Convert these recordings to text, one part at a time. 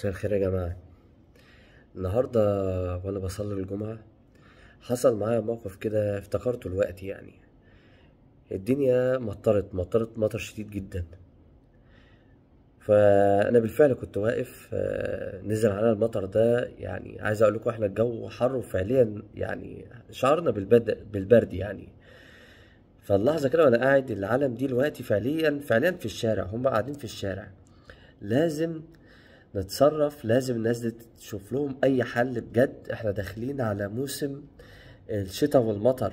مساء الخير يا جماعة النهاردة وأنا بصلي الجمعة حصل معايا موقف كده افتكرته الوقت يعني الدنيا مطرت مطرت مطر شديد جدا فأنا بالفعل كنت واقف آه، نزل علينا المطر ده يعني عايز أقول لكم إحنا الجو حر وفعليا يعني شعرنا بالبرد, بالبرد يعني فاللحظة كده وأنا قاعد العالم دي دلوقتي فعليا فعليا في الشارع هم قاعدين في الشارع لازم نتصرف لازم الناس دي تشوف لهم اي حل بجد احنا داخلين على موسم الشتاء والمطر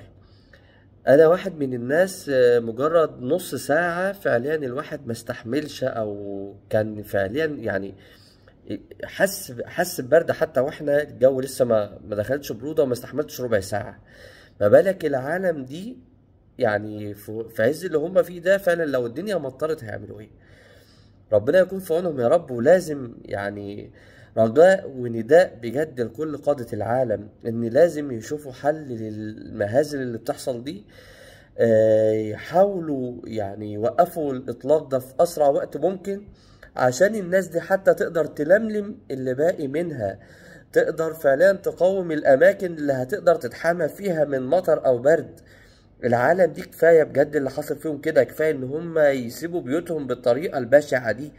انا واحد من الناس آه، مجرد نص ساعة فعليا الواحد ما استحملش او كان فعليا يعني حس حس ببرد حتى واحنا الجو لسه ما ما دخلتش برودة وما استحملتش ربع ساعة ما بالك العالم دي يعني في عز اللي هم فيه ده فعلا لو الدنيا مطرت هيعملوا ايه ربنا يكون في عونهم يا رب ولازم يعني رجاء ونداء بجد لكل قادة العالم ان لازم يشوفوا حل للمهازل اللي بتحصل دي آه، يحاولوا يعني يوقفوا الاطلاق ده في اسرع وقت ممكن عشان الناس دي حتى تقدر تلملم اللي باقي منها تقدر فعليا تقوم الاماكن اللي هتقدر تتحمى فيها من مطر او برد العالم دي كفايه بجد اللي حصل فيهم كده كفايه ان هم يسيبوا بيوتهم بالطريقه البشعه دي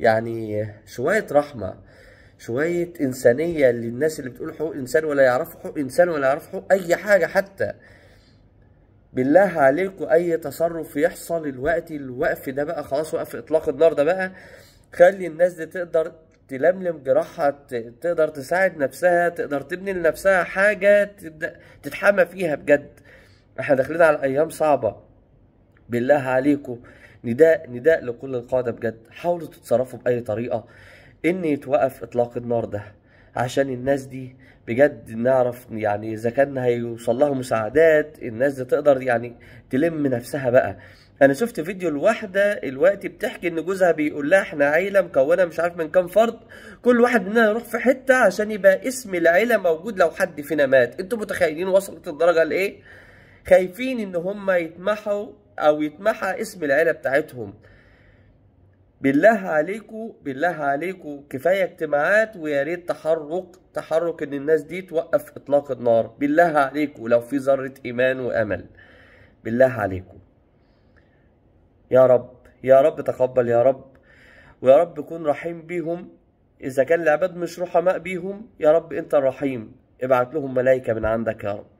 يعني شويه رحمه شويه انسانيه للناس اللي بتقول حقوق انسان ولا يعرفوا حقوق انسان ولا يعرفوا حقوق اي حاجه حتى بالله عليكم اي تصرف يحصل الوقت الوقف ده بقى خلاص وقف اطلاق النار ده بقى خلي الناس دي تقدر تلملم جراحها تقدر تساعد نفسها تقدر تبني لنفسها حاجه تبدا تتحمى فيها بجد احنا داخلين على ايام صعبه بالله عليكم نداء نداء لكل القاده بجد حاولوا تتصرفوا باي طريقه ان يتوقف اطلاق النار ده عشان الناس دي بجد نعرف يعني اذا كان هيوصل لها مساعدات الناس دي تقدر يعني تلم نفسها بقى انا شفت فيديو لواحده الوقت بتحكي ان جوزها بيقول لها احنا عيله مكونه مش عارف من كام فرد كل واحد مننا يروح في حته عشان يبقى اسم العيله موجود لو حد فينا مات انتوا متخيلين وصلت الدرجه لايه خايفين ان هم يتمحوا او يتمحى اسم العيله بتاعتهم بالله عليكم بالله عليكم كفايه اجتماعات ويا ريت تحرك تحرك ان الناس دي توقف اطلاق النار بالله عليكم لو في ذره ايمان وامل بالله عليكم يا رب يا رب تقبل يا رب ويا رب كن رحيم بيهم اذا كان العباد مش رحماء بيهم يا رب انت الرحيم ابعت لهم ملائكه من عندك يا رب